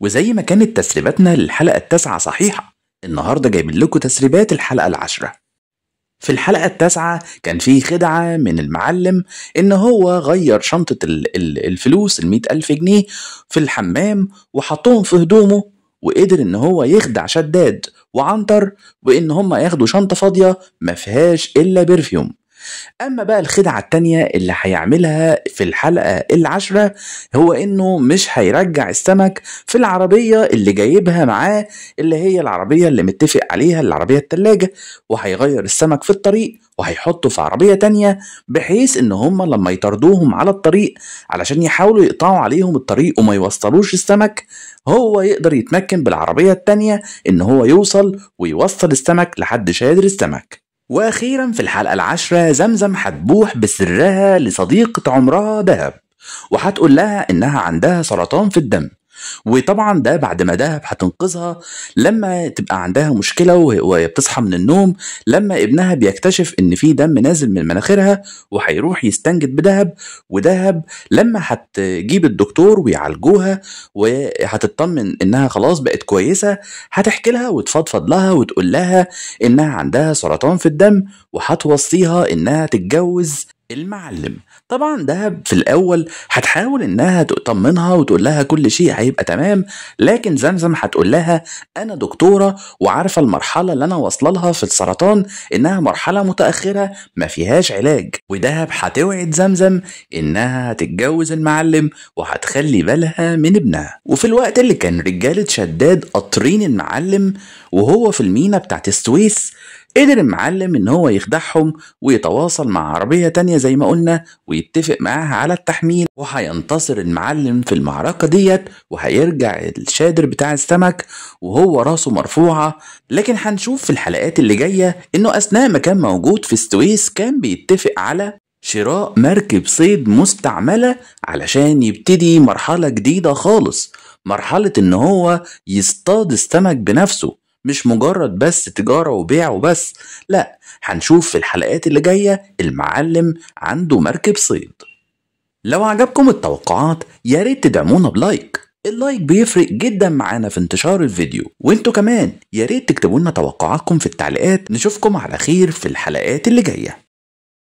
وزي ما كانت تسريباتنا للحلقة التاسعة صحيحة النهاردة جايبين لكم تسريبات الحلقة العاشرة في الحلقة التاسعة كان في خدعة من المعلم إن هو غير شنطة الفلوس المئة ألف جنيه في الحمام وحطهم في هدومه وقدر إن هو يخدع شداد وعنتر وإن هما ياخدوا شنطة فاضية ما فيهاش إلا برفيوم اما بقى الخدعه التانيه اللي هيعملها في الحلقه العاشره هو انه مش هيرجع السمك في العربيه اللي جايبها معاه اللي هي العربيه اللي متفق عليها العربيه التلاجة وهيغير السمك في الطريق وهيحطه في عربيه تانية بحيث ان هما لما يطاردوهم على الطريق علشان يحاولوا يقطعوا عليهم الطريق وما يوصلوش السمك هو يقدر يتمكن بالعربيه التانية ان هو يوصل ويوصل السمك لحد شادر السمك واخيرا في الحلقه العاشره زمزم هتبوح بسرها لصديقه عمرها دهب وهتقول لها انها عندها سرطان في الدم وطبعا ده بعد ما ذهب هتنقذها لما تبقى عندها مشكله وهي بتصحى من النوم لما ابنها بيكتشف ان في دم نازل من مناخيرها وهيروح يستنجد بدهب ودهب لما هتجيب الدكتور ويعالجوها وهتطمن انها خلاص بقت كويسه هتحكي لها وتفضفض لها وتقول لها انها عندها سرطان في الدم وهتوصيها انها تتجوز المعلم طبعا دهب في الاول هتحاول انها تطمنها وتقول لها كل شيء هيبقى تمام لكن زمزم هتقول لها انا دكتوره وعارفه المرحله اللي انا واصله لها في السرطان انها مرحله متاخره ما فيهاش علاج ودهب هتوعد زمزم انها هتتجوز المعلم وهتخلي بالها من ابنها وفي الوقت اللي كان رجاله شداد قاطرين المعلم وهو في المينا بتاعت السويس قدر المعلم ان هو يخدعهم ويتواصل مع عربية تانية زي ما قلنا ويتفق معاها على التحميل وهينتصر المعلم في المعركة ديت وهيرجع الشادر بتاع السمك وهو راسه مرفوعة لكن هنشوف في الحلقات اللي جاية انه اثناء ما كان موجود في السويس كان بيتفق على شراء مركب صيد مستعملة علشان يبتدي مرحلة جديدة خالص مرحلة ان هو يصطاد السمك بنفسه مش مجرد بس تجارة وبيع وبس لا هنشوف في الحلقات اللي جاية المعلم عنده مركب صيد لو عجبكم التوقعات ياريت تدعمونا بلايك اللايك بيفرق جدا معانا في انتشار الفيديو وانتوا كمان ياريت تكتبولنا توقعاتكم في التعليقات نشوفكم على خير في الحلقات اللي جايه